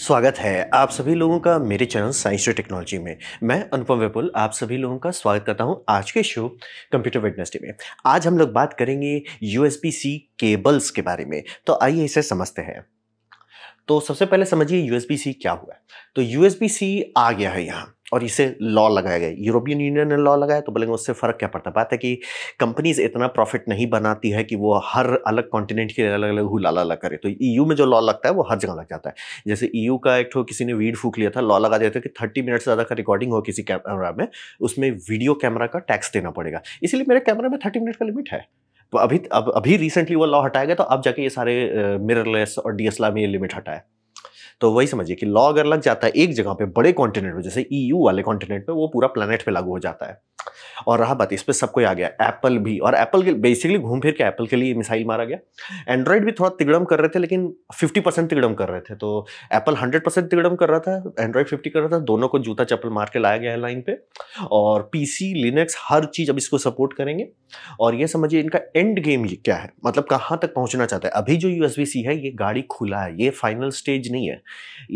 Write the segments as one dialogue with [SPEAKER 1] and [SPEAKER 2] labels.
[SPEAKER 1] स्वागत है आप सभी लोगों का मेरे चैनल साइंस टू टेक्नोलॉजी में मैं अनुपम विपुल आप सभी लोगों का स्वागत करता हूं आज के शो कंप्यूटर वेडनेसडे में आज हम लोग बात करेंगे बी सी केबल्स के बारे में तो आइए इसे समझते हैं तो सबसे पहले समझिए बी सी क्या हुआ तो बी सी आ गया है यहाँ और इसे लॉ लगाया गया यूरोपियन यूनियन ने लॉ लगाया तो बोलेंगे उससे फ़र्क क्या पड़ता बात है कि कंपनीज इतना प्रॉफिट नहीं बनाती है कि वो हर अलग कॉन्टिनेंट के अलग अलग हुलाला अलग करे तो ईयू e में जो लॉ लगता है वो हर जगह लग जाता है जैसे ईयू e का एक तो किसी ने वीड फूक लिया था लॉ लगा देते कि थर्टी मिनट से ज़्यादा का रिकॉर्डिंग हो किसी कैमरा में उसमें वीडियो कैमरा का टैक्स देना पड़ेगा इसीलिए मेरे कैमरा में थर्टी मिनट का लिमिट है तो अभी अब अभी रिसेंटली वो लॉ हटाया गया तो अब जाके ये सारे मिररलेस और डी में ये लिमिट हटाया तो वही समझिए कि लॉ अगर लग जाता है एक जगह पे बड़े कॉन्टिनेंट में जैसे ई e वाले कॉन्टिनेंट पे वो पूरा प्लानट पे लागू हो जाता है और रहा बात इस पर सब कोई आ गया एप्पल भी और एप्पल के बेसिकली घूम फिर के एप्पल के लिए मिसाइल मारा गया एंड्रॉयड भी थोड़ा तिगड़म कर रहे थे लेकिन फिफ्टी परसेंट तिगड़म कर रहे थे तो एप्पल हंड्रेड परसेंट तिगड़म कर रहा था एंड्रॉयड फिफ्टी कर रहा था दोनों को जूता चप्पल मार के लाया गया है लाइन पे और पी सी हर चीज़ अब इसको सपोर्ट करेंगे और ये समझिए इनका एंड गेम ये क्या है मतलब कहाँ तक पहुँचना चाहता है अभी जो यू सी है ये गाड़ी खुला है ये फाइनल स्टेज नहीं है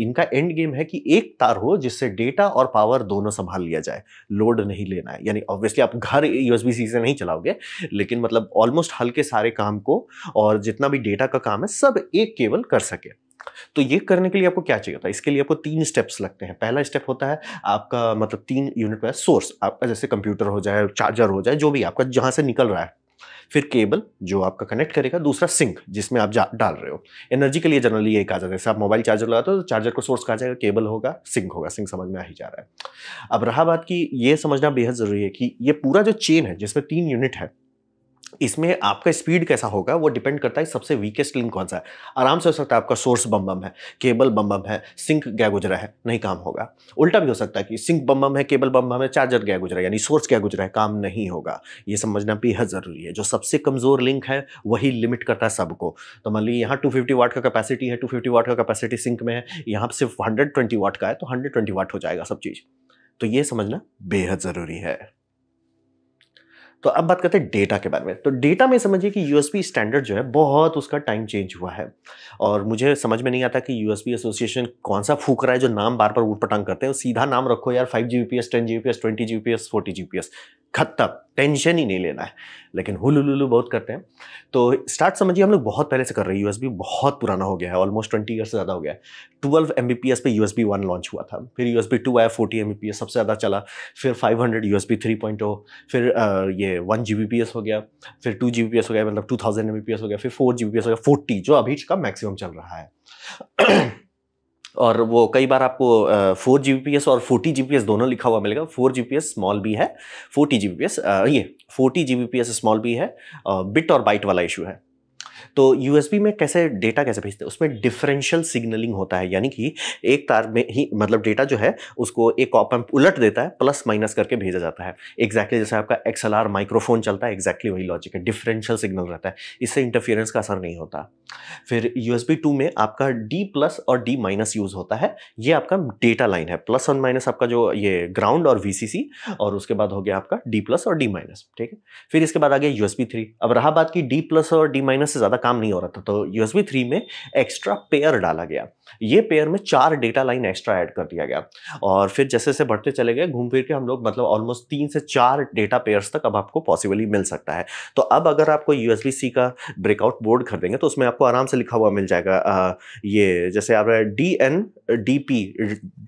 [SPEAKER 1] इनका एंड गेम है कि एक तार हो जिससे डेटा और पावर दोनों संभाल लिया जाए लोड नहीं लेना है यानी ऑब्वियसली आप घर यू सी से नहीं चलाओगे लेकिन मतलब ऑलमोस्ट हल्के सारे काम को और जितना भी डेटा का काम है सब एक केबल कर सके तो ये करने के लिए आपको क्या चाहिए होता है इसके लिए आपको तीन स्टेप्स लगते हैं पहला स्टेप होता है आपका मतलब तीन यूनिट का सोर्स आपका जैसे कंप्यूटर हो जाए चार्जर हो जाए जो भी आपका जहाँ से निकल रहा है फिर केबल जो आपका कनेक्ट करेगा दूसरा सिंक जिसमें आप डाल रहे हो एनर्जी के लिए जनरली एक कहा जाता है जैसे आप मोबाइल चार्जर लगाते हो तो चार्जर को सोर्स कहा जाएगा केबल होगा सिंक होगा सिंक समझ में आ ही जा रहा है अब रहा बात की ये समझना बेहद ज़रूरी है कि ये पूरा जो चेन है जिसमें तीन यूनिट है इसमें आपका स्पीड कैसा होगा वो डिपेंड करता है सबसे वीकेस्ट लिंक कौन सा है आराम से हो सकता है आपका सोर्स बम बम है केबल बम बम है सिंक गया गुजरा है नहीं काम होगा उल्टा भी हो सकता है कि सिंक बम बम है केबल बम बम है चार्जर गया गुजरा यानी सोर्स गया गुजरा है काम नहीं होगा ये समझना बेहद ज़रूरी है जो सबसे कमज़ोर लिंक है वही लिमिट करता है सबको तो मान ली यहाँ टू फिफ्टी वाट का कैपेसिटी है टू फिफ्टी वाट का कैपेसिटी सिंक में है यहाँ सिर्फ हंड्रेड ट्वेंटी वाट का है तो हंड्रेड ट्वेंटी वाट हो जाएगा सब चीज़ तो ये समझना बेहद ज़रूरी है तो अब बात करते हैं डेटा के बारे में तो डेटा में समझिए कि यूएसपी स्टैंडर्ड जो है बहुत उसका टाइम चेंज हुआ है और मुझे समझ में नहीं आता कि यूएसपी एसोसिएशन कौन सा फूक रहा है जो नाम बार बार ऊट पटांग करते हैं सीधा नाम रखो यार five G P S ten G P S twenty G P S forty G P S खत्म टेंशन ही नहीं लेना है लेकिन हुलुलुलु बहुत करते हैं तो स्टार्ट समझिए हम लोग बहुत पहले से कर रहे हैं यूएसबी बहुत पुराना हो गया है ऑलमोस्ट ट्वेंटी ईयर से ज़्यादा हो गया है twelve M B P S पर एस बी वन लॉन्च हुआ था फिर यूएसबी टू आया फोर्टी एम सबसे ज़्यादा चला फिर five hundred USB three point फिर ये वन जी हो गया फिर टू जी हो गया मतलब टू थाउजेंड एम हो गया फिर फोर जी हो गया फोर्टी जो अभी का मैक्सिमम चल रहा है और वो कई बार आपको फोर जी बी और फोर्टी जी दोनों लिखा हुआ मिलेगा फोर जी पी स्मॉल भी है फोर्टी जी बी ये फोर्टी जी बी स्मॉल भी है बिट और बाइट वाला इशू है तो यूएसबी में कैसे डेटा कैसे भेजते हैं उसमें डिफरेंशियल सिग्नलिंग होता है यानी कि एक तार में ही मतलब डेटा जो है उसको एक ऑपम्प उलट देता है प्लस माइनस करके भेजा जाता है एग्जैक्टली exactly जैसे आपका एक्सएलआर माइक्रोफोन चलता है एग्जैक्टली exactly वही लॉजिक है डिफरेंशियल सिग्नल रहता है इससे इंटरफियरेंस का असर नहीं होता फिर यूएसबी टू में आपका डी प्लस और डी माइनस यूज होता है ये आपका डेटा लाइन है प्लस और माइनस आपका जो ये ग्राउंड और वीसीसी और उसके बाद हो गया आपका डी प्लस और डी माइनस ठीक है फिर इसके बाद आ गया यूएसबी थ्री अब रहा बात की डी प्लस और डी माइनस से ज़्यादा ज़्यादा काम नहीं हो रहा था तो यू एस में एक्स्ट्रा पेयर डाला गया ये पेयर में चार डेटा लाइन एक्स्ट्रा ऐड कर दिया गया और फिर जैसे जैसे बढ़ते चले गए घूम फिर के हम लोग मतलब ऑलमोस्ट तीन से चार डेटा पेयर्स तक अब आपको पॉसिबली मिल सकता है तो अब अगर आपको यू सी का ब्रेकआउट बोर्ड खरीदेंगे तो उसमें आपको आराम से लिखा हुआ मिल जाएगा आ, ये जैसे आप D N D P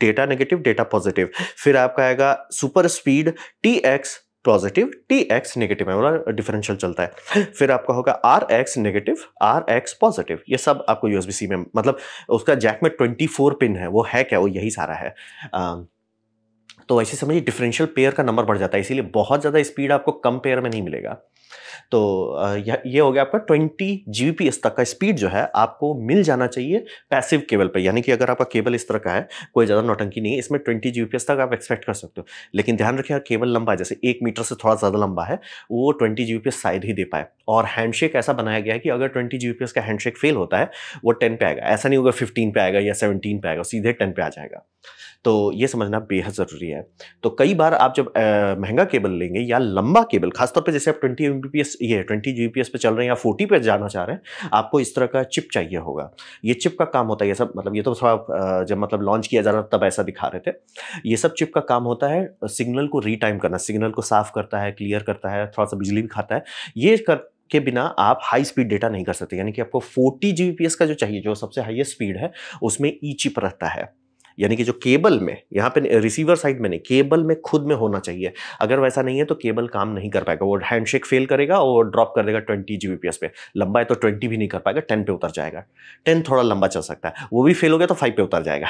[SPEAKER 1] data negative data positive फिर आपका आएगा super speed T X positive T X negative है डिफरेंशियल मतलब चलता है फिर आपका होगा R X negative R X positive ये सब आपको यू सी में मतलब उसका जैक में ट्वेंटी फोर पिन है वो है क्या वो यही सारा है आ, तो ऐसे समझिए डिफरेंशियल पेयर का नंबर बढ़ जाता है इसीलिए बहुत ज़्यादा स्पीड आपको कम पेयर में नहीं मिलेगा तो ये हो गया आपका ट्वेंटी जी तक का स्पीड जो है आपको मिल जाना चाहिए पैसिव केबल पर यानी कि अगर आपका केबल इस तरह का है कोई ज़्यादा नोटंकी नहीं है इसमें ट्वेंटी जी तक आप एक्सपेक्ट कर सकते हो लेकिन ध्यान रखिए केबल लंबा है जैसे एक मीटर से थोड़ा ज़्यादा लंबा है वो ट्वेंटी जी शायद ही दे पाए और हैंडशेक ऐसा बनाया गया है कि अगर ट्वेंटी जी का हैंडशेक फेल होता है वो टेन पे आएगा ऐसा नहीं होगा फिफ्टीन पे आएगा या सेवनटीन पे आएगा सीधे टेन पे आ जाएगा तो ये समझना बेहद ज़रूरी है तो कई बार आप जब महंगा केबल लेंगे या लंबा केबल खासतौर पर जैसे आप ट्वेंटी एम ये ट्वेंटी जी पे चल रहे हैं या फोर्टी पे जाना चाह रहे हैं आपको इस तरह का चिप चाहिए होगा ये चिप का काम होता है ये सब मतलब ये तो थोड़ा जब मतलब लॉन्च किया जा रहा तब ऐसा दिखा रहे थे ये सब चिप का काम होता है सिग्नल को रीटाइम करना सिग्नल को साफ़ करता है क्लियर करता है थोड़ा सा बिजली भी खाता है ये कर के बिना आप हाई स्पीड डेटा नहीं कर सकते यानी कि आपको 40 जी का जो चाहिए जो सबसे हाईएस्ट स्पीड है उसमें ई चिप रहता है यानी कि जो केबल में यहाँ पे रिसीवर साइड में नहीं केबल में खुद में होना चाहिए अगर वैसा नहीं है तो केबल काम नहीं कर पाएगा वो हैंडशेक फेल करेगा और ड्रॉप कर देगा ट्वेंटी जी बी पे लंबा है तो ट्वेंटी भी नहीं कर पाएगा टेन पे उतर जाएगा टेन थोड़ा लंबा चल सकता है वो भी फेल हो गया तो फाइव पे उतर जाएगा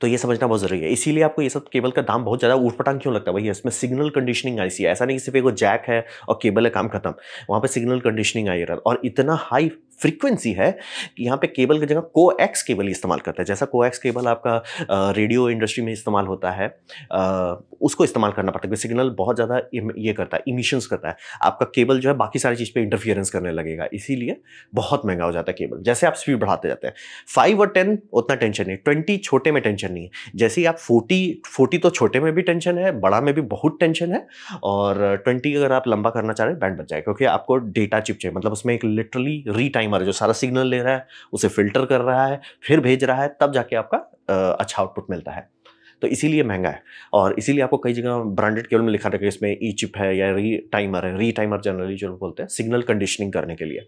[SPEAKER 1] तो ये समझना बहुत जरूरी है इसीलिए आपको ये सब केबल का दाम बहुत ज़्यादा उठपटांग क्यों लगता है भैया इसमें सिग्नल कंडीशनिंग आई सी है ऐसा नहीं कि सिर्फ एक जैक है और केबल है काम खत्म वहाँ पे सिग्नल कंडीशनिंग आई रहा और इतना हाई फ्रीक्वेंसी है कि यहाँ पे केबल की जगह को एक्स केबल इस्तेमाल करता है जैसा को एक्स केबल आपका रेडियो इंडस्ट्री में इस्तेमाल होता है आ, उसको इस्तेमाल करना पड़ता है सिग्नल बहुत ज़्यादा ये करता है इमिशंस करता है आपका केबल जो है बाकी सारी चीज़ पर इंटरफियरेंस करने लगेगा इसीलिए बहुत महंगा हो जाता है केबल जैसे आप स्पीड बढ़ाते जाते हैं फाइव और टेन उतना टेंशन नहीं ट्वेंटी छोटे में टेंशन नहीं है जैसे ही आप फोर्टी फोर्टी तो छोटे में भी टेंशन है बड़ा में भी बहुत टेंशन है और ट्वेंटी अगर आप लंबा करना चाह रहे हैं बैंड बच जाएगा क्योंकि आपको डेटा चिप चाहिए मतलब उसमें एक लिटरली री टाइमर जो सारा सिग्नल ले रहा है उसे फिल्टर कर रहा है फिर भेज रहा है तब जाके आपका अच्छा आउटपुट मिलता है तो इसीलिए महंगा है और इसीलिए आपको कई जगह ब्रांडेड केबल में लिखा रहेगा इसमें ई चिप है या री टाइमर है री टाइमर जनरली जो बोलते हैं सिग्नल कंडीशनिंग करने के लिए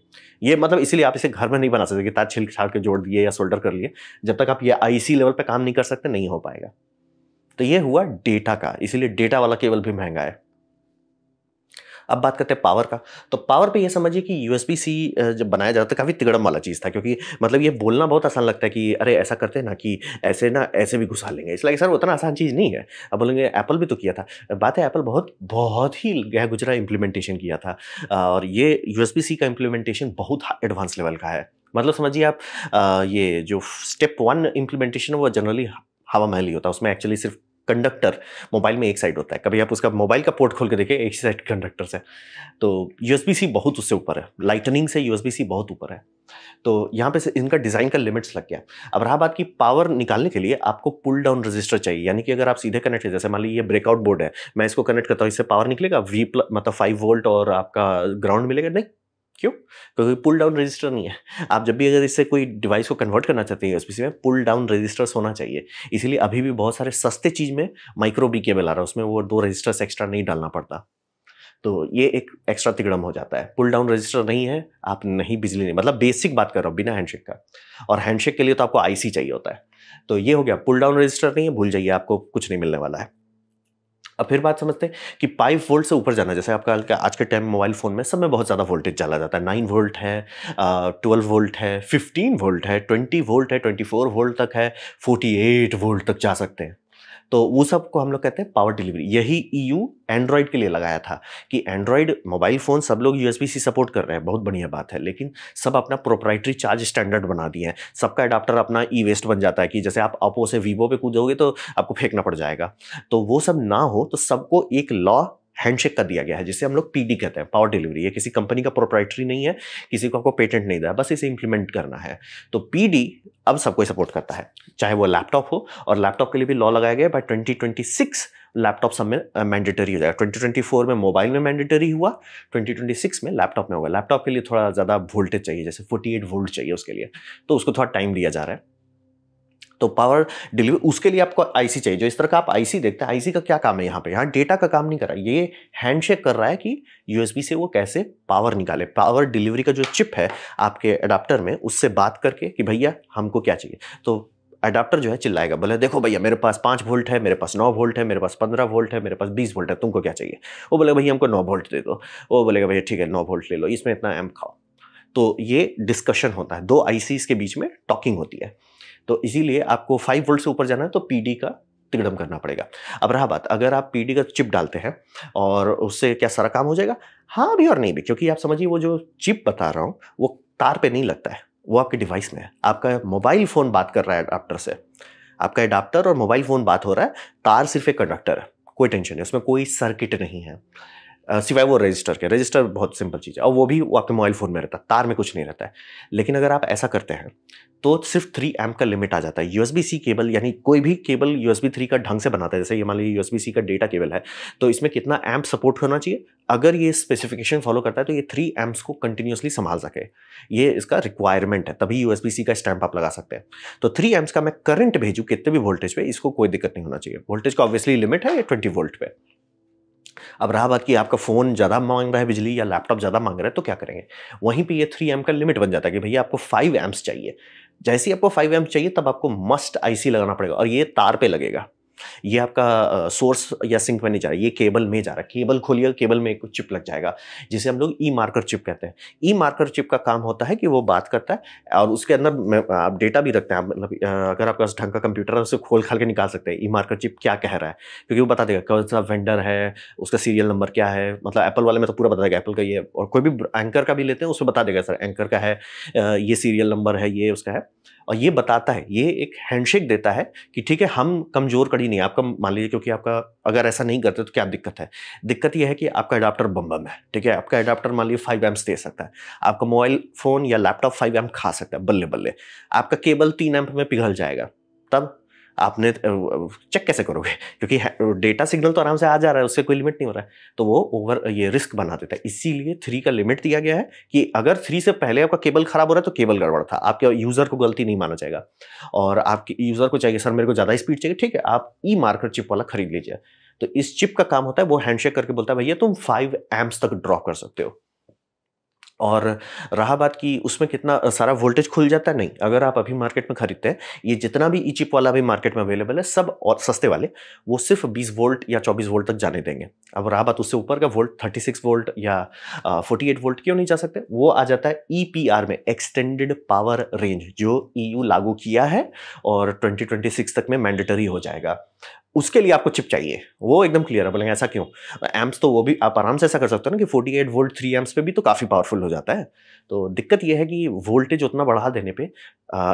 [SPEAKER 1] ये मतलब इसीलिए आप इसे घर में नहीं बना सकते कि तार छिल छाड़ के जोड़ दिए या सोल्डर कर लिए जब तक आप ये आईसी लेवल पर काम नहीं कर सकते नहीं हो पाएगा तो ये हुआ डेटा का इसीलिए डेटा वाला केबल भी महंगा है अब बात करते हैं पावर का तो पावर पे ये समझिए कि यू सी जब बनाया जाता था काफ़ी तिगड़म वाला चीज़ था क्योंकि मतलब ये बोलना बहुत आसान लगता है कि अरे ऐसा करते ना कि ऐसे ना ऐसे भी घुसा लेंगे इसलिए सर उतना आसान चीज़ नहीं है अब बोलेंगे एप्पल भी तो किया था बात है एप्पल बहुत बहुत ही गह गुजरा इम्प्लीमेंटेशन किया था और ये यू सी का इम्प्लीमेंटेशन बहुत एडवांस लेवल का है मतलब समझिए आप ये जो स्टेप वन इम्प्लीमेंटेशन वो जनरली हवा महल ही होता है उसमें एक्चुअली सिर्फ कंडक्टर मोबाइल में एक साइड होता है कभी आप उसका मोबाइल का पोर्ट खोल के देखिए एक साइड कंडक्टर से तो यूएसबी सी बहुत उससे ऊपर है लाइटनिंग से यूएसबी सी बहुत ऊपर है तो यहाँ पे इनका डिज़ाइन का लिमिट्स लग गया अब रहा बात की पावर निकालने के लिए आपको पुल डाउन रजिस्टर चाहिए यानी कि अगर आप सीधे कनेक्ट है जैसे मान लीजिए ब्रेकआउट बोर्ड है मैं इसको कनेक्ट करता हूँ इससे पावर निकलेगा वी मतलब फाइव वोल्ट और आपका ग्राउंड मिलेगा नहीं क्यों क्योंकि पुल डाउन रजिस्टर नहीं है आप जब भी अगर इससे कोई डिवाइस को कन्वर्ट करना चाहते हैं यूएसबीसी में पुल डाउन रजिस्टर्स होना चाहिए इसीलिए अभी भी बहुत सारे सस्ते चीज़ में माइक्रो बी केबल आ रहा है उसमें वो दो रजिस्टर्स एक्स्ट्रा नहीं डालना पड़ता तो ये एक एक्स्ट्रा तिगड़म हो जाता है पुल डाउन रजिस्टर नहीं है आप नहीं बिजली नहीं मतलब बेसिक बात कर रहा हूँ बिना हैंडशेक का और हैंडशेक के लिए तो आपको आईसी चाहिए होता है तो ये हो गया पुल डाउन रजिस्टर नहीं है भूल जाइए आपको कुछ नहीं मिलने वाला है अब फिर बात समझते हैं कि फाइव वोल्ट से ऊपर जाना जैसे आपका आज के टाइम मोबाइल फ़ोन में सब में बहुत ज़्यादा वोल्टेज डाला जाता है नाइन वोल्ट है ट्वेल्व वोल्ट है फिफ्टीन वोल्ट है ट्वेंटी वोल्ट है ट्वेंटी फोर वोल्ट तक है फोर्टी एट वोल्ट तक जा सकते हैं तो वो सब को हम लोग कहते हैं पावर डिलीवरी यही ई यू एंड्रॉयड के लिए लगाया था कि एंड्रॉयड मोबाइल फ़ोन सब लोग यू सी सपोर्ट कर रहे हैं बहुत बढ़िया बात है लेकिन सब अपना प्रोप्राइटरी चार्ज स्टैंडर्ड बना दिए हैं सबका अडाप्टर अपना ई वेस्ट बन जाता है कि जैसे आप ओपो से वीवो पे कूदोगे तो आपको फेंकना पड़ जाएगा तो वो सब ना हो तो सबको एक लॉ हैंडशेक का दिया गया है जिसे हम लोग पीडी कहते हैं पावर डिलीवरी ये किसी कंपनी का प्रोप्राइटरी नहीं है किसी को आपको पेटेंट नहीं दिया बस इसे इंप्लीमेंट करना है तो पीडी अब सबको सपोर्ट करता है चाहे वो लैपटॉप हो और लैपटॉप के लिए भी लॉ लगाया गया बाय ट्वेंटी लैपटॉप सब में मैंडेटरी हो जाएगा 2024 में मोबाइल में मैंडेटरी हुआ 2026 में लैपटॉप में होगा लैपटॉप के लिए थोड़ा ज़्यादा वोल्टेज चाहिए जैसे 48 वोल्ट चाहिए उसके लिए तो उसको थोड़ा टाइम दिया जा रहा है तो पावर डिलीवरी उसके लिए आपको आईसी चाहिए जो इस तरह का आप आईसी देखते हैं आईसी का क्या काम है यहाँ पे यहाँ डेटा का काम नहीं कर रहा है ये हैंडशेक कर रहा है कि यूएसबी से वो कैसे पावर निकाले पावर डिलीवरी का जो चिप है आपके अडाप्टर में उससे बात करके कि भैया हमको क्या चाहिए तो अडाप्टर जो है चिल्लाएगा बोले देखो भैया मेरे पास पाँच वोल्ट है मेरे पास नौ वोल्ट है मेरे पास पंद्रह वोल्ट है मेरे पास बीस वोल्ट है तुमको क्या चाहिए वो बोलेगा भैया हमको नौ वोल्ट दे दो वो बोलेगा भैया ठीक है नौ वोल्ट ले लो इसमें इतना एम खाओ तो ये डिस्कशन होता है दो आईसीज के बीच में टॉकिंग होती है तो इसीलिए आपको फाइव वोल्ट से ऊपर जाना है तो पीडी का तिगड़म करना पड़ेगा अब रहा बात अगर आप पीडी का चिप डालते हैं और उससे क्या सारा काम हो जाएगा हाँ भी और नहीं भी क्योंकि आप समझिए वो जो चिप बता रहा हूँ वो तार पर नहीं लगता है वो आपके डिवाइस में है आपका मोबाइल फ़ोन बात कर रहा है अडाप्टर से आपका अडाप्टर और मोबाइल फ़ोन बात हो रहा है तार सिर्फ एक कंडक्टर है कोई टेंशन नहीं उसमें कोई सर्किट नहीं है सिवाय वो रजिस्टर के रजिस्टर बहुत सिंपल चीज़ है और वो भी वो आपके मोबाइल फ़ोन में रहता है तार में कुछ नहीं रहता है लेकिन अगर आप ऐसा करते हैं तो सिर्फ थ्री एम का लिमिट आ जाता है बी सी केबल यानी कोई भी केबल यू बी थ्री का ढंग से बनाता है जैसे ये मान लीजिए बी सी का डेटा केबल है तो इसमें कितना एम्प सपोर्ट होना चाहिए अगर ये स्पेसिफिकेशन फॉलो करता है तो ये थ्री एम्प्स को कंटिन्यूसली संभाल सके ये इसका रिक्वायरमेंट है तभी बी सी का स्टैम्प आप लगा सकते हैं तो थ्री एम्प्स का मैं करंट भेजूँ कितने भी वोल्टेज पे इसको कोई दिक्कत नहीं होना चाहिए वोल्टेज का ऑब्वियसली लिमिट है ये ट्वेंटी वोल्ट पे अब रहा बात कि आपका फ़ोन ज़्यादा मांग रहा है बिजली या लैपटॉप ज़्यादा मांग रहा है तो क्या करेंगे वहीं पर ये थ्री एम का लिमिट बन जाता है कि भैया आपको फाइव एम्स चाहिए जैसे ही आपको फाइव एम्स चाहिए तब आपको मस्ट आईसी लगाना पड़ेगा और ये तार पे लगेगा ये आपका सोर्स या सिंक में नहीं जा रहा ये केबल में जा रहा है केबल खोलिएगा केबल में एक चिप लग जाएगा जिसे हम लोग ई मार्कर चिप कहते हैं ई मार्कर चिप का काम होता है कि वो बात करता है और उसके अंदर आप डेटा भी रखते हैं मतलब अगर आपके पास ढंग का कंप्यूटर है उसे खोल खाल के निकाल सकते हैं ई मार्कर चिप क्या कह रहा है क्योंकि वो बता देगा कौन सा वेंडर है उसका सीरियल नंबर क्या है मतलब एप्पल वाले में तो पूरा बता देगा एप्पल का ये और कोई भी एंकर का भी लेते हैं उसमें बता देगा सर एंकर का है ये सीरियल नंबर है ये उसका है और ये बताता है ये एक हैंडशेक देता है कि ठीक है हम कमज़ोर कड़ी नहीं आपका मान लीजिए क्योंकि आपका अगर ऐसा नहीं करते तो क्या दिक्कत है दिक्कत यह है कि आपका अडाप्टर बम बम है ठीक है आपका अडाप्टर मान लीजिए फाइव एम्स दे सकता है आपका मोबाइल फ़ोन या लैपटॉप फाइव एम खा सकता है बल्ले बल्ले आपका केबल तीन एम्प में पिघल जाएगा तब आपने चेक कैसे करोगे क्योंकि डेटा सिग्नल तो आराम से आ जा रहा है उससे कोई लिमिट नहीं हो रहा है तो वो ओवर ये रिस्क बना देता है इसीलिए थ्री का लिमिट दिया गया है कि अगर थ्री से पहले आपका केबल खराब हो रहा है तो केबल गड़बड़ था आपके यूज़र को गलती नहीं माना जाएगा और आपके यूज़र को चाहिए सर मेरे को ज़्यादा स्पीड चाहिए ठीक है आप ई मार्कर चिप वाला खरीद लीजिए तो इस चिप का काम होता है वो हैंडशेक करके बोलता है भैया तुम फाइव एम्स तक ड्रॉ कर सकते हो और रहा बात की उसमें कितना सारा वोल्टेज खुल जाता है नहीं अगर आप अभी मार्केट में खरीदते हैं ये जितना भी ई चिप वाला भी मार्केट में अवेलेबल है सब और सस्ते वाले वो सिर्फ 20 वोल्ट या 24 वोल्ट तक जाने देंगे अब रहा बात उससे ऊपर का वोल्ट 36 वोल्ट या 48 वोल्ट क्यों नहीं जा सकते वो आ जाता है ई e में एक्सटेंडेड पावर रेंज जो ई e लागू किया है और ट्वेंटी तक में मैंडेटरी हो जाएगा उसके लिए आपको चिप चाहिए वो एकदम क्लियर है बोलेंगे ऐसा क्यों एम्स तो वो भी आप आराम से ऐसा कर सकते हो ना कि 48 वोल्ट थ्री एम्स पे भी तो काफ़ी पावरफुल हो जाता है तो दिक्कत ये है कि वोल्टेज उतना बढ़ा देने पे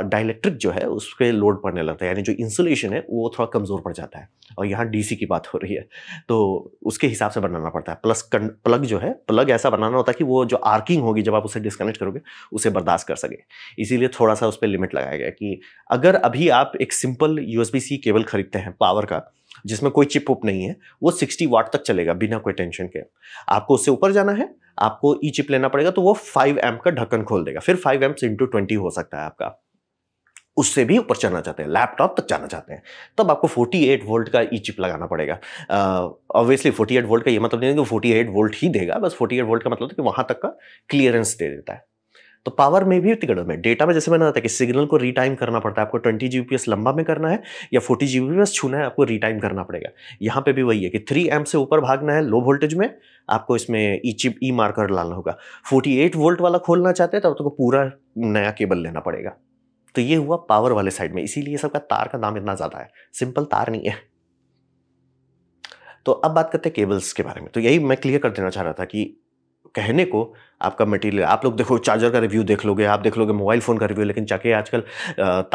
[SPEAKER 1] डायलेक्ट्रिक जो है उस पर लोड पड़ने लगता है यानी जो इंसुलेशन है वो थोड़ा कमज़ोर पड़ जाता है और यहाँ डी की बात हो रही है तो उसके हिसाब से बनाना पड़ता है प्लस प्लग जो है प्लग ऐसा बनाना होता है कि वो जो आर्किंग होगी जब आप उसे डिस्कनेक्ट करोगे उसे बर्दाश्त कर सके इसीलिए थोड़ा सा उस पर लिमिट लगाया गया कि अगर अभी आप एक सिंपल यू सी केबल खरीदते हैं पावर का जिसमें कोई चिप उप नहीं है वो 60 वाट तक चलेगा बिना कोई टेंशन के आपको उससे ऊपर जाना है आपको ई चिप लेना पड़ेगा तो वो 5 एम्प का ढक्कन खोल देगा फिर 5 एम्प इंटू ट्वेंटी हो सकता है आपका उससे भी ऊपर चलना चाहते हैं लैपटॉप तक जाना चाहते हैं तब आपको 48 वोल्ट का ई चिप लगाना पड़ेगा ऑब्वियसली uh, 48 वोल्ट का ये मतलब नहीं है कि 48 वोल्ट ही देगा बस 48 वोल्ट का मतलब कि वहां तक का क्लियरेंस दे देता है तो पावर में भी तिकड़म में डेटा में जैसे मैंने बताया कि सिग्नल को रीटाइम करना पड़ता है आपको ट्वेंटी जी लंबा में करना है या फोर्टी जी छूना है आपको रीटाइम करना पड़ेगा यहाँ पे भी वही है कि थ्री एम से ऊपर भागना है लो वोल्टेज में आपको इसमें ई चिप ई मार्कर लाना होगा एट वोल्ट वाला खोलना चाहते हैं तो आपको पूरा नया केबल लेना पड़ेगा तो ये हुआ पावर वाले साइड में इसीलिए सबका तार का दाम इतना ज़्यादा है सिंपल तार नहीं है तो अब बात करते हैं केबल्स के बारे में तो यही मैं क्लियर कर देना चाह रहा था कि कहने को आपका मटेरियल आप लोग देखो चार्जर का रिव्यू देख लोगे आप देख लोगे मोबाइल फ़ोन का रिव्यू लेकिन जाके आजकल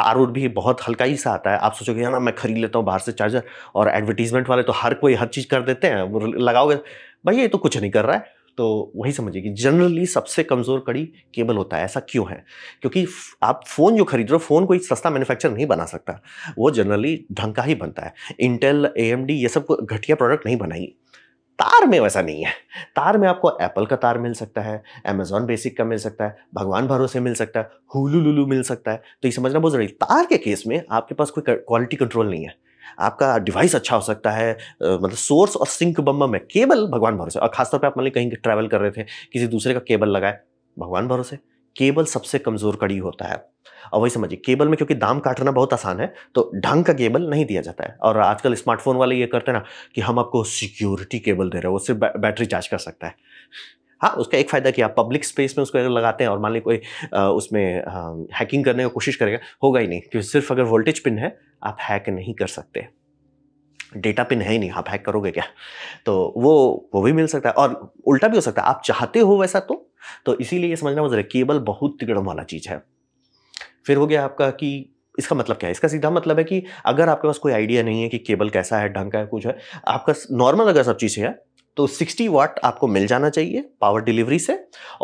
[SPEAKER 1] तार उड़ भी बहुत हल्का ही सा आता है आप सोचोगे ना मैं खरीद लेता हूँ बाहर से चार्जर और एडवर्टीजमेंट वाले तो हर कोई हर चीज़ कर देते हैं लगाओगे तो- भाई ये तो कुछ नहीं कर रहा है तो वही समझिए कि जनरली सबसे कमज़ोर कड़ी केबल होता है ऐसा क्यों है क्योंकि आप फ़ोन जो खरीद रहे हो फ़ोन कोई सस्ता मैन्युफैक्चर नहीं बना सकता वो जनरली ढंग का ही बनता है इंटेल ए ये सब घटिया प्रोडक्ट नहीं बनाई तार में वैसा नहीं है तार में आपको एप्पल का तार मिल सकता है अमेजोन बेसिक का मिल सकता है भगवान भरोसे मिल सकता है हुलू लुलू मिल सकता है तो ये समझना बहुत ज़रूरी तार के केस में आपके पास कोई क्वालिटी कंट्रोल नहीं है आपका डिवाइस अच्छा हो सकता है मतलब सोर्स और सिंक बम्बम है केबल भगवान भरोसे और खासतौर पर आप मान ली कहीं ट्रैवल कर रहे थे किसी दूसरे का केबल लगाए भगवान भरोसे केबल सबसे कमज़ोर कड़ी होता है और वही समझिए केबल में क्योंकि दाम काटना बहुत आसान है तो ढंग का केबल नहीं दिया जाता है और आजकल स्मार्टफोन वाले ये करते हैं ना कि हम आपको सिक्योरिटी केबल दे रहे हैं वो सिर्फ बैटरी चार्ज कर सकता है हाँ उसका एक फ़ायदा कि आप पब्लिक स्पेस में उसको लगाते हैं और मान ली कोई आ, उसमें आ, हैकिंग करने की कोशिश करेगा होगा ही नहीं क्योंकि सिर्फ अगर वोल्टेज पिन है आप हैक नहीं कर सकते डेटा पिन है ही नहीं आप हैक करोगे क्या तो वो वो भी मिल सकता है और उल्टा भी हो सकता है आप चाहते हो वैसा तो तो इसीलिए ये समझना मत केबल बहुत तिकड़म वाला चीज़ है फिर हो गया आपका कि इसका मतलब क्या है इसका सीधा मतलब है कि अगर आपके पास कोई आइडिया नहीं है कि केबल कैसा है ढंग का है कुछ है आपका नॉर्मल अगर सब चीज़ें है तो 60 वाट आपको मिल जाना चाहिए पावर डिलीवरी से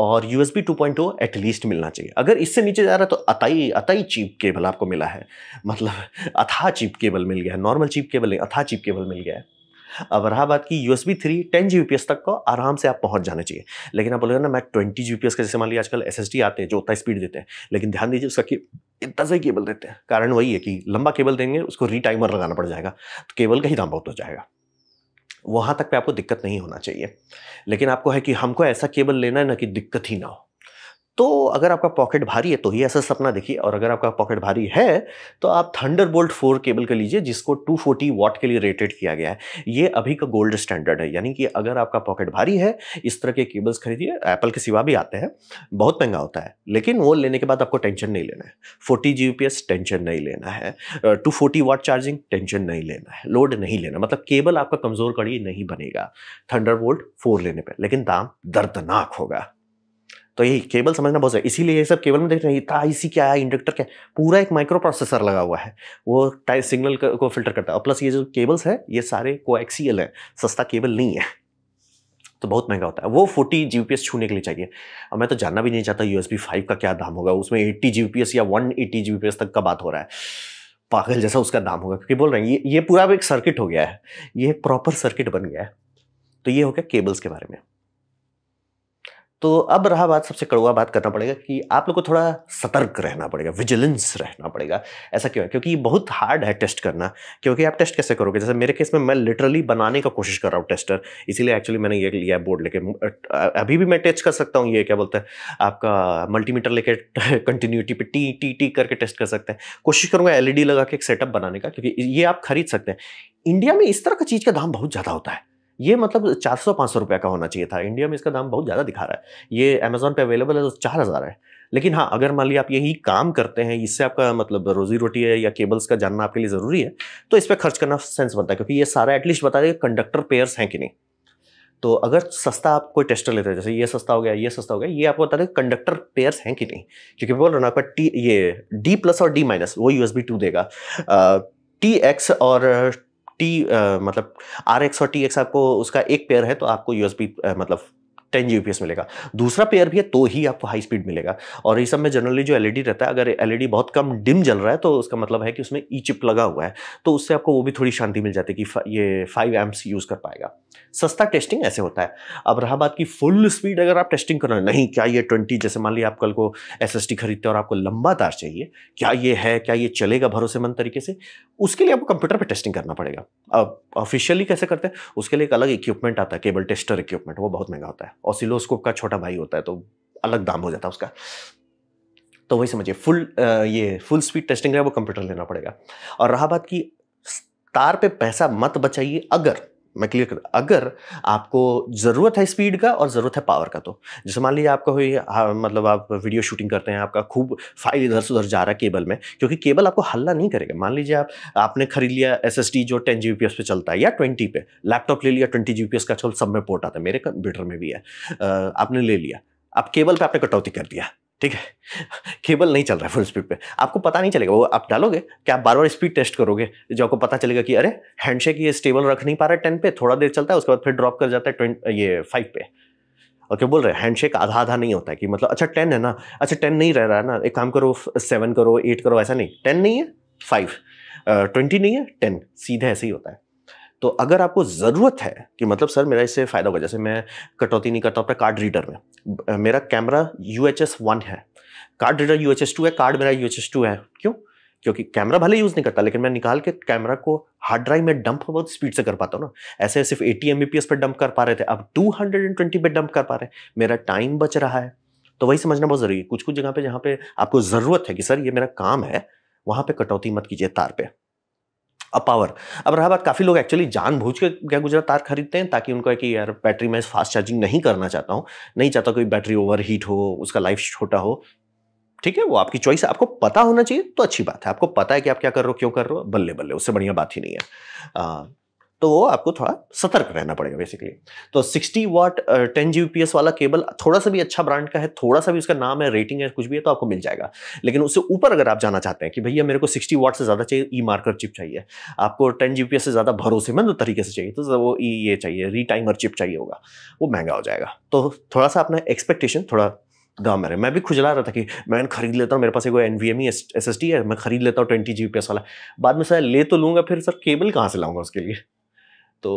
[SPEAKER 1] और U S B two point at least मिलना चाहिए अगर इससे नीचे जा रहा है तो अताई अताई चीप केबल आपको मिला है मतलब अथा चीप केबल मिल गया है नॉर्मल चीप केबल नहीं अथा चीप केबल मिल गया है अब रहा बात की U S B three ten G तक को आराम से आप पहुंच जाना चाहिए लेकिन आप बोलोगे ना मैं ट्वेंटी जी का जैसे मान लीजिए आजकल एस एस डी आते हैं जो उतना स्पीड देते हैं लेकिन ध्यान दीजिए उसका कि इतना सही केबल देते हैं कारण वही है कि लंबा केबल देंगे उसको री टाइमर लगाना पड़ जाएगा तो केबल का ही दाम बहुत हो जाएगा वहाँ तक पे आपको दिक्कत नहीं होना चाहिए लेकिन आपको है कि हमको ऐसा केबल लेना है ना कि दिक्कत ही ना हो तो अगर आपका पॉकेट भारी है तो ही ऐसा सपना देखिए और अगर आपका पॉकेट भारी है तो आप थंडर बोल्ट फोर केबल का लीजिए जिसको 240 फोर्टी वाट के लिए रेटेड किया गया है ये अभी का गोल्ड स्टैंडर्ड है यानी कि अगर आपका पॉकेट भारी है इस तरह के केबल्स खरीदिए एप्पल के सिवा भी आते हैं बहुत महंगा होता है लेकिन वो लेने के बाद आपको टेंशन नहीं लेना है फोर्टी जी टेंशन नहीं लेना है two forty watt charging tension नहीं लेना है लोड नहीं लेना मतलब केबल आपका कमज़ोर कड़ी नहीं बनेगा थंडर बोल्ट फोर लेने पर लेकिन दाम दर्दनाक होगा तो यही केबल समझना बहुत ज़रूरी इसीलिए ये सब केबल में देख रहे हैं आई सी क्या है इंडक्टर क्या है पूरा एक माइक्रो प्रोसेसर लगा हुआ है वो टाइम सिग्नल को फिल्टर करता है और प्लस ये जो केबल्स है ये सारे को एक्सीएल है सस्ता केबल नहीं है तो बहुत महंगा होता है वो फोर्टी जी छूने के लिए चाहिए अब मैं तो जानना भी नहीं चाहता यू एस फाइव का क्या दाम होगा उसमें एट्टी जी या वन एट्टी जी तक का बात हो रहा है पागल जैसा उसका दाम होगा क्योंकि बोल रहे हैं ये ये पूरा एक सर्किट हो गया है ये एक प्रॉपर सर्किट बन गया है तो ये हो गया केबल्स के बारे में तो अब रहा बात सबसे कड़वा बात करना पड़ेगा कि आप लोग को थोड़ा सतर्क रहना पड़ेगा विजिलेंस रहना पड़ेगा ऐसा क्यों है क्योंकि बहुत हार्ड है टेस्ट करना क्योंकि आप टेस्ट कैसे करोगे जैसे मेरे केस में मैं लिटरली बनाने का कोशिश कर रहा हूँ टेस्टर इसीलिए एक्चुअली मैंने ये लिया बोर्ड लेके अभी भी मैं टेस्ट कर सकता हूँ ये क्या बोलते हैं आपका मल्टीमीटर लेके कंटिन्यूटी पे टी टी टी करके टेस्ट कर सकते हैं कोशिश करूँगा एल e लगा के एक सेटअप बनाने का क्योंकि ये आप खरीद सकते हैं इंडिया में इस तरह का चीज़ का दाम बहुत ज़्यादा होता है ये मतलब चार सौ पाँच सौ रुपये का होना चाहिए था इंडिया में इसका दाम बहुत ज़्यादा दिखा रहा है ये अमेज़ोन पे अवेलेबल है तो चार हज़ार है लेकिन हाँ अगर मान लिया आप यही काम करते हैं इससे आपका मतलब रोजी रोटी है या केबल्स का जानना आपके लिए ज़रूरी है तो इस पर खर्च करना सेंस बनता है क्योंकि ये सारा एटलीस्ट बता दें कंडक्टर पेयर्स हैं कि नहीं तो अगर सस्ता आप कोई टेस्टर लेते हैं जैसे ये सस्ता हो गया ये सस्ता हो गया ये आपको बता दें कंडक्टर पेयर्स हैं कि नहीं क्योंकि बोल रहे ना आपका टी ये डी प्लस और डी माइनस वो यू टू देगा टी एक्स और टी मतलब आर एक्स और टी एक्स आपको उसका एक पेयर है तो आपको यूएसबी मतलब टेन जी मिलेगा दूसरा पेयर भी है तो ही आपको हाई स्पीड मिलेगा और ये सब में जनरली जो एलईडी e रहता है अगर एलईडी e बहुत कम डिम जल रहा है तो उसका मतलब है कि उसमें ई e चिप लगा हुआ है तो उससे आपको वो भी थोड़ी शांति मिल जाती है कि ये फाइव एम्स यूज़ कर पाएगा सस्ता टेस्टिंग ऐसे होता है अब रहा बात की फुल स्पीड अगर आप टेस्टिंग कर रहे हैं नहीं क्या ये ट्वेंटी जैसे मान लीजिए आप कल को एस खरीदते और आपको लंबा तार चाहिए क्या ये है क्या ये चलेगा भरोसेमंद तरीके से उसके लिए आपको कंप्यूटर पर टेस्टिंग करना पड़ेगा अब ऑफिशियली कैसे करते हैं उसके लिए एक अलग इक्विपमेंट आता है केबल टेस्टर इक्विपमेंट वो बहुत महंगा होता है ऑसिलोस्कोप का छोटा भाई होता है तो अलग दाम हो जाता है उसका तो वही समझिए फुल ये फुल स्पीड टेस्टिंग है वो कंप्यूटर लेना पड़ेगा और रहा बात की तार पे पैसा मत बचाइए अगर मैं क्लियर कर अगर आपको ज़रूरत है स्पीड का और ज़रूरत है पावर का तो जैसे मान लीजिए आपका कोई हाँ, मतलब आप वीडियो शूटिंग करते हैं आपका खूब फाइल इधर से उधर जा रहा है केबल में क्योंकि केबल आपको हल्ला नहीं करेगा मान लीजिए आप आपने खरीद लिया एस जो टेन जी पे चलता है या ट्वेंटी पे लैपटॉप ले लिया ट्वेंटी जी का चल सब में पोर्ट आता है मेरे कंप्यूटर में भी है आपने ले लिया आप केबल पर आपने कटौती कर दिया ठीक है केबल नहीं चल रहा है फुल स्पीड पे आपको पता नहीं चलेगा वो आप डालोगे कि आप बार बार स्पीड टेस्ट करोगे जो आपको पता चलेगा कि अरे हैंडशेक ये स्टेबल रख नहीं पा रहा है टेन पे थोड़ा देर चलता है उसके बाद फिर ड्रॉप कर जाता है ट्वेंट ये फाइव पे और क्या बोल रहे हैं हैंडशेक आधा आधा नहीं होता है कि मतलब अच्छा टेन है ना अच्छा टेन नहीं रह रहा है ना एक काम करो सेवन करो एट करो ऐसा नहीं टेन नहीं है फाइव ट्वेंटी नहीं है टेन सीधे ऐसे ही होता है तो अगर आपको ज़रूरत है कि मतलब सर मेरा इससे फ़ायदा होगा जैसे मैं कटौती नहीं करता अपने कार्ड रीडर में मेरा कैमरा यू एच वन है card reader U H two है कार्ड मेरा यू एच टू है क्यों क्योंकि कैमरा भले यूज़ नहीं करता लेकिन मैं निकाल के कैमरा को हार्ड ड्राइव में डंप बहुत स्पीड से कर पाता हूँ ना ऐसे सिर्फ एटी एम पे डंप कर पा रहे थे अब टू हंड्रेड एंड ट्वेंटी पे डंप कर पा रहे हैं मेरा टाइम बच रहा है तो वही समझना बहुत ज़रूरी है कुछ कुछ जगह पे जहाँ पे आपको ज़रूरत है कि सर ये मेरा काम है वहाँ पे कटौती मत कीजिए तार पे अ पावर अब रहा बात काफ़ी लोग एक्चुअली जान भूझ के क्या गुजरात तार खरीदते हैं ताकि उनको है कि यार बैटरी मैं फास्ट चार्जिंग नहीं करना चाहता हूँ नहीं चाहता कोई बैटरी ओवर हीट हो उसका लाइफ छोटा हो ठीक है वो आपकी चॉइस है आपको पता होना चाहिए तो अच्छी बात है आपको पता है कि आप क्या कर रहे हो क्यों कर रहे हो बल्ले बल्ले उससे बढ़िया बात ही नहीं है आ, तो वो आपको थोड़ा सतर्क रहना पड़ेगा बेसिकली तो 60 वाट टेन जी वाला केबल थोड़ा सा भी अच्छा ब्रांड का है थोड़ा सा भी उसका नाम है रेटिंग है कुछ भी है तो आपको मिल जाएगा लेकिन उससे ऊपर अगर आप जाना चाहते हैं कि भैया मेरे को सिक्सटी वाट से ज़्यादा चाहिए ई मार्कर चिप चाहिए आपको टेन जी से ज़्यादा भरोसेमंद तरीके से चाहिए तो वो ये चाहिए री टाइमर चिप चाहिए होगा वो महंगा हो जाएगा तो थोड़ा सा अपना एक्सपेक्टेशन थोड़ा दाम है मैं भी खुजला रहा था कि मैं खरीद लेता हूँ मेरे पास एक N V M E S S T है मैं खरीद लेता हूँ ट्वेंटी जी पी एस वाला बाद में सर ले तो लूँगा फिर सर केबल कहाँ से लाऊंगा उसके लिए तो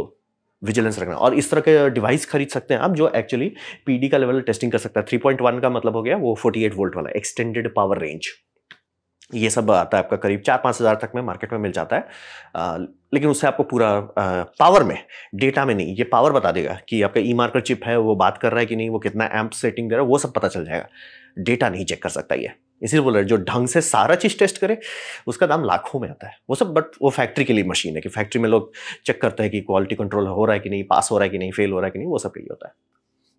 [SPEAKER 1] विजिलेंस रखना और इस तरह के डिवाइस खरीद सकते हैं आप जो एक्चुअली पीडी का लेवल टेस्टिंग कर सकता है थ्री पॉइंट वन का मतलब हो गया वो फोर्टी एट वोल्ट वाला एक्सटेंडेड पावर रेंज ये सब आता है आपका करीब चार पाँच हज़ार तक में मार्केट में मिल जाता है आ, लेकिन उससे आपको पूरा आ, पावर में डेटा में नहीं ये पावर बता देगा कि आपका ई मार्कर चिप है वो बात कर रहा है कि नहीं वो कितना एम्प सेटिंग दे रहा है वो सब पता चल जाएगा डेटा नहीं चेक कर सकता ये इसी बोल रहे जो ढंग से सारा चीज़ टेस्ट करे उसका दाम लाखों में आता है वो सब बट वो फैक्ट्री के लिए मशीन है कि फैक्ट्री में लोग चेक करते हैं कि क्वालिटी कंट्रोल हो रहा है कि नहीं पास हो रहा है कि नहीं फेल हो रहा है कि नहीं वो सब के लिए होता है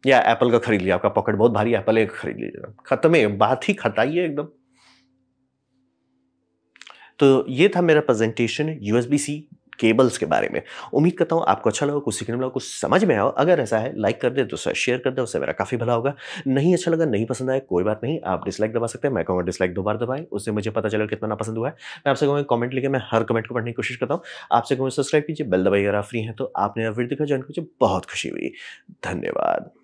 [SPEAKER 1] या एप्पल का खरीद लिया आपका पॉकेट बहुत भारी एप्पल एक खरीद लीजिए खत्म है बात ही खटाई है एकदम तो ये था मेरा प्रेजेंटेशन यूएसबी सी केबल्स के बारे में उम्मीद करता हूँ आपको अच्छा लगा कुछ सीखने लगा कुछ समझ में आओ अगर ऐसा है लाइक कर दे तो सर शेयर कर दे उससे मेरा काफ़ी भला होगा नहीं अच्छा लगा नहीं पसंद आया कोई बात नहीं आप डिसलाइक दबा सकते हैं मैं कहूँगा डिसलाइक दो बार दबाए उससे मुझे पता चला कितना ना पसंद हुआ है मैं आपसे कहूँगा कमेंट लिखे मैं हर कमेंट को पढ़ने की कोशिश करता हूँ आपसे कहूँगा सब्सक्राइब कीजिए बेल दबाई अगर आप फ्री हैं तो आपने वीडियो दिखा जो मुझे बहुत खुशी हुई धन्यवाद